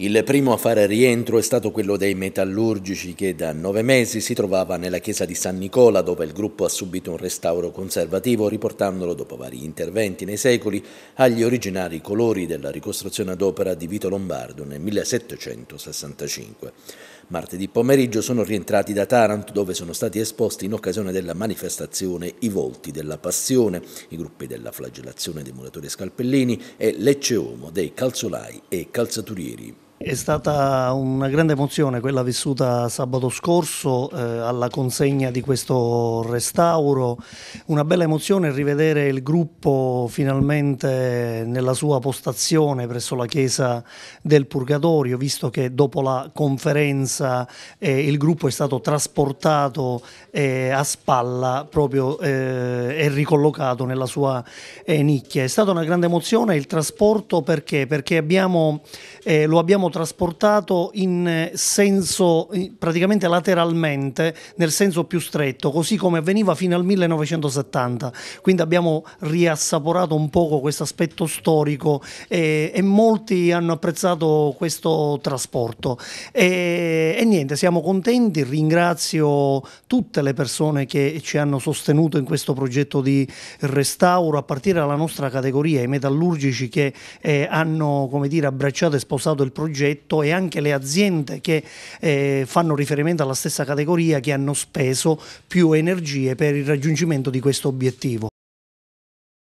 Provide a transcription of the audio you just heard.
Il primo a fare rientro è stato quello dei metallurgici che da nove mesi si trovava nella chiesa di San Nicola dove il gruppo ha subito un restauro conservativo riportandolo dopo vari interventi nei secoli agli originari colori della ricostruzione ad opera di Vito Lombardo nel 1765. Martedì pomeriggio sono rientrati da Taranto dove sono stati esposti in occasione della manifestazione I volti della passione, i gruppi della flagellazione dei muratori scalpellini e Lecce Uomo dei calzolai e calzaturieri è stata una grande emozione quella vissuta sabato scorso eh, alla consegna di questo restauro, una bella emozione rivedere il gruppo finalmente nella sua postazione presso la chiesa del Purgatorio, visto che dopo la conferenza eh, il gruppo è stato trasportato eh, a spalla proprio eh, e ricollocato nella sua eh, nicchia. È stata una grande emozione il trasporto perché? Perché abbiamo, eh, lo abbiamo trasportato trasportato in eh, senso praticamente lateralmente, nel senso più stretto, così come avveniva fino al 1970. Quindi abbiamo riassaporato un poco questo aspetto storico e, eh, e molti hanno apprezzato questo trasporto. E, e niente, siamo contenti, ringrazio tutte le persone che ci hanno sostenuto in questo progetto di restauro, a partire dalla nostra categoria, i metallurgici che eh, hanno come dire, abbracciato e sposato il progetto progetto e anche le aziende che eh, fanno riferimento alla stessa categoria che hanno speso più energie per il raggiungimento di questo obiettivo.